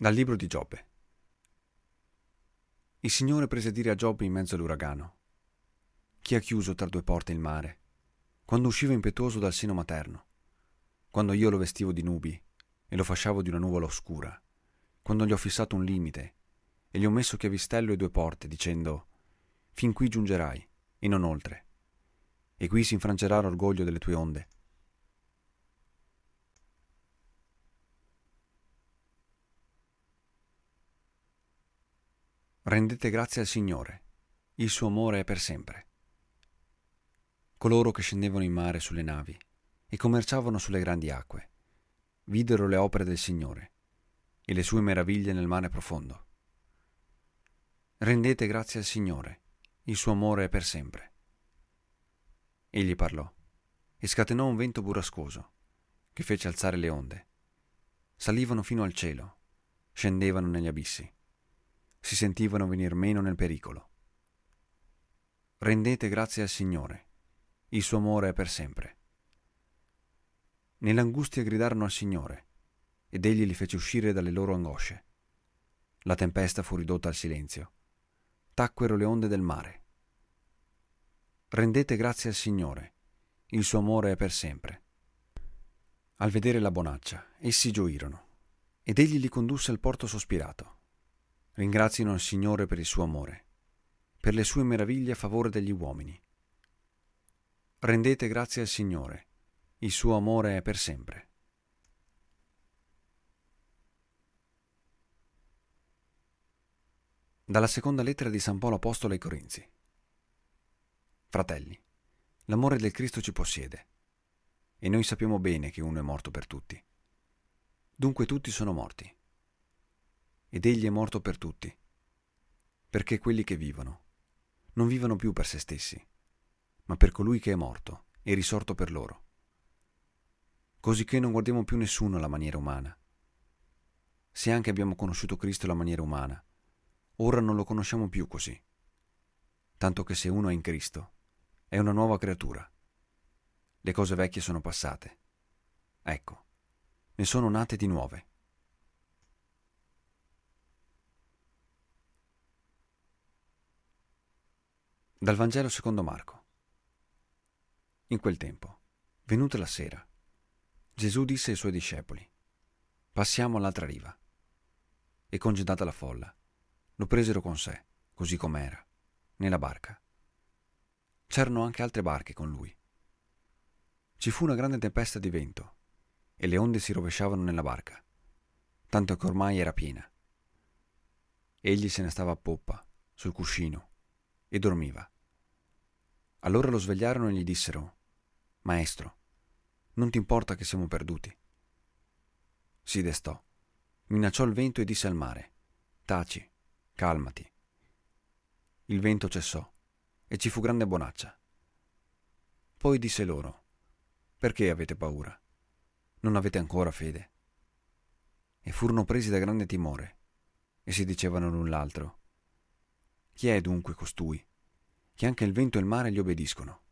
Dal libro di Giobbe. Il Signore prese a dire a Giobbe in mezzo all'uragano: Chi ha chiuso tra due porte il mare, quando usciva impetuoso dal seno materno, quando io lo vestivo di nubi e lo fasciavo di una nuvola oscura, quando gli ho fissato un limite e gli ho messo chiavistello e due porte, dicendo: Fin qui giungerai e non oltre. E qui si infrangerà l'orgoglio delle tue onde Rendete grazie al Signore, il suo amore è per sempre. Coloro che scendevano in mare sulle navi e commerciavano sulle grandi acque, videro le opere del Signore e le sue meraviglie nel mare profondo. Rendete grazie al Signore, il suo amore è per sempre. Egli parlò e scatenò un vento burrascoso che fece alzare le onde. Salivano fino al cielo, scendevano negli abissi si sentivano venir meno nel pericolo. Rendete grazie al Signore, il suo amore è per sempre. Nell'angustia gridarono al Signore, ed egli li fece uscire dalle loro angosce. La tempesta fu ridotta al silenzio. Tacquero le onde del mare. Rendete grazie al Signore, il suo amore è per sempre. Al vedere la bonaccia, essi gioirono, ed egli li condusse al porto sospirato. Ringrazino il Signore per il suo amore, per le sue meraviglie a favore degli uomini. Rendete grazie al Signore, il suo amore è per sempre. Dalla seconda lettera di San Paolo Apostolo ai Corinzi. Fratelli, l'amore del Cristo ci possiede, e noi sappiamo bene che uno è morto per tutti. Dunque tutti sono morti ed egli è morto per tutti, perché quelli che vivono non vivono più per se stessi, ma per colui che è morto e risorto per loro. Cosicché non guardiamo più nessuno alla maniera umana. Se anche abbiamo conosciuto Cristo alla maniera umana, ora non lo conosciamo più così, tanto che se uno è in Cristo, è una nuova creatura. Le cose vecchie sono passate. Ecco, ne sono nate di nuove. Dal Vangelo secondo Marco. In quel tempo, venuta la sera, Gesù disse ai suoi discepoli, passiamo all'altra riva. E congedata la folla, lo presero con sé, così com'era, nella barca. C'erano anche altre barche con lui. Ci fu una grande tempesta di vento e le onde si rovesciavano nella barca, tanto che ormai era piena. Egli se ne stava a poppa, sul cuscino, e dormiva. Allora lo svegliarono e gli dissero, Maestro, non ti importa che siamo perduti. Si destò, minacciò il vento e disse al mare, Taci, calmati. Il vento cessò e ci fu grande bonaccia. Poi disse loro, Perché avete paura? Non avete ancora fede? E furono presi da grande timore e si dicevano l'un l'altro, chi è dunque costui? Che anche il vento e il mare gli obbediscono.